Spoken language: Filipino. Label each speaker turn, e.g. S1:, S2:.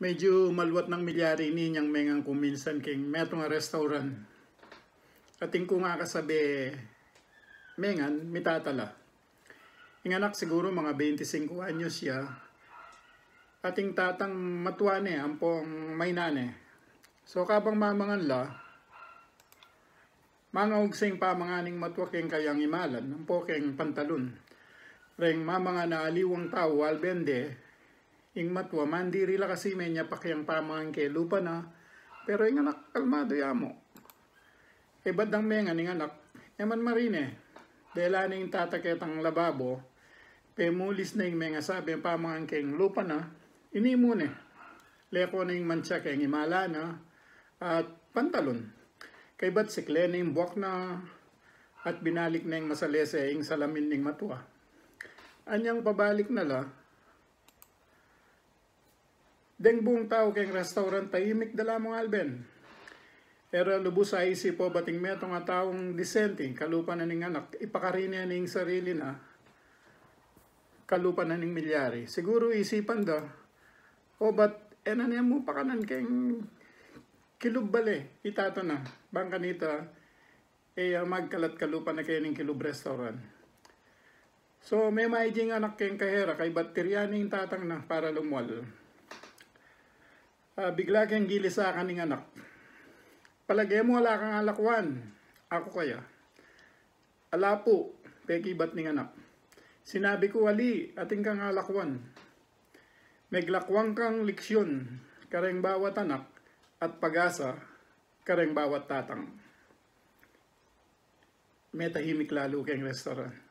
S1: medyo maluwat ng milyari ni niyang mengang kuminsan king meto restaurant. Ating ko nga kasabi, mengan, mitatala. Inganak siguro mga 25 anyos siya. Ating tatang matuane, ampong may nane. So kabang mamangan la, mga ugsing pamanganing keng kayang imalan, ang pokeng pantalon. Reng mamangan na aliwang tao, albende, Ing matwa man diri la kasi may nya pakyang pamangan kay lupa na. Pero ing anak kalmado yamo. E badang mengan ning anak e man marine. Dahil aning tatakit ang lababo. Pemulis na ing menga sabi pamangan kay lupa na. Ini muna. Leko na ing mancha kay imala na. At pantalon. Kay ba't sikle na ing buwak na at binalik na yung masalese yung salamin ning matwa. Anyang pabalik na la, Deng buong tao keng restaurant tahimik dala mong alben. Pero lubos sa isip po bating meto nga taong disente, kalupan na ning anak, ipakarin na ning sarili na, kalupan na ning milyari. Siguro isipan da, o ba't enan eh, mo pakanan keng kilubbale, itata na, bangka nita, eh magkalat kalupan na kayo ning kilub restaurant. So may maiging anak keng kahera kay bakterya ning tatang na para lumwal uh, bigla kang gili sa kaning anak. Palagay mo wala kang alakwan. Ako kaya. Alapo, peki ba't ning anak? Sinabi ko wali, ating kang alakwan. May Meglakwang kang leksyon, kareng bawat anak, at pag-asa, kareng bawat tatang. May tahimik lalo kang restaurant.